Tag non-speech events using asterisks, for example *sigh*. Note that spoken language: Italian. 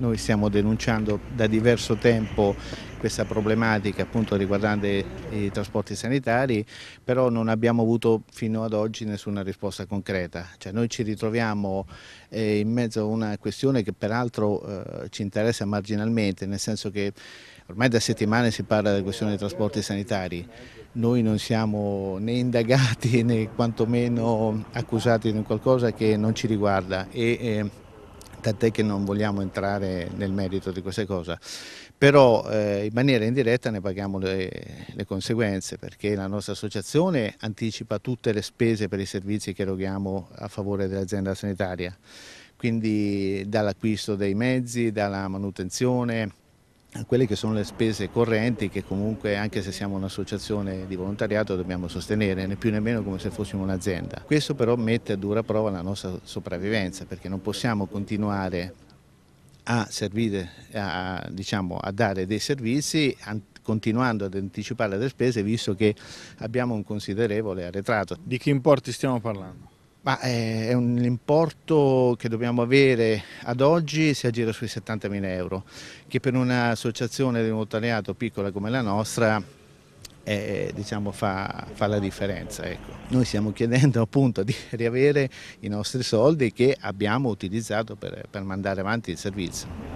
Noi stiamo denunciando da diverso tempo questa problematica appunto riguardante i trasporti sanitari, però non abbiamo avuto fino ad oggi nessuna risposta concreta. Cioè noi ci ritroviamo eh, in mezzo a una questione che peraltro eh, ci interessa marginalmente, nel senso che ormai da settimane si parla della questione dei trasporti sanitari. Noi non siamo né indagati né quantomeno accusati di qualcosa che non ci riguarda e, eh, tant'è che non vogliamo entrare nel merito di queste cose, però eh, in maniera indiretta ne paghiamo le, le, conseguenze perché la nostra associazione anticipa tutte le spese per i servizi che eroghiamo a favore dell'azienda sanitaria, quindi dall'acquisto dei mezzi, dalla manutenzione, quelle che sono le spese correnti che comunque anche se siamo un'associazione di volontariato dobbiamo sostenere, né più né meno come se fossimo un'azienda. Questo però mette a dura prova la nostra sopravvivenza perché non possiamo continuare a, servire, a, diciamo, a dare dei servizi continuando ad anticipare le spese visto che abbiamo un considerevole arretrato. Di che importi stiamo parlando? Ma eh, è un importo che dobbiamo avere ad oggi si aggira sui 70.000 euro, che per un'associazione di volontariato piccola come la nostra eh, diciamo, fa, fa, la differenza. Ecco. Noi stiamo chiedendo *laughs* appunto di riavere i nostri soldi che abbiamo utilizzato per, per mandare avanti il servizio.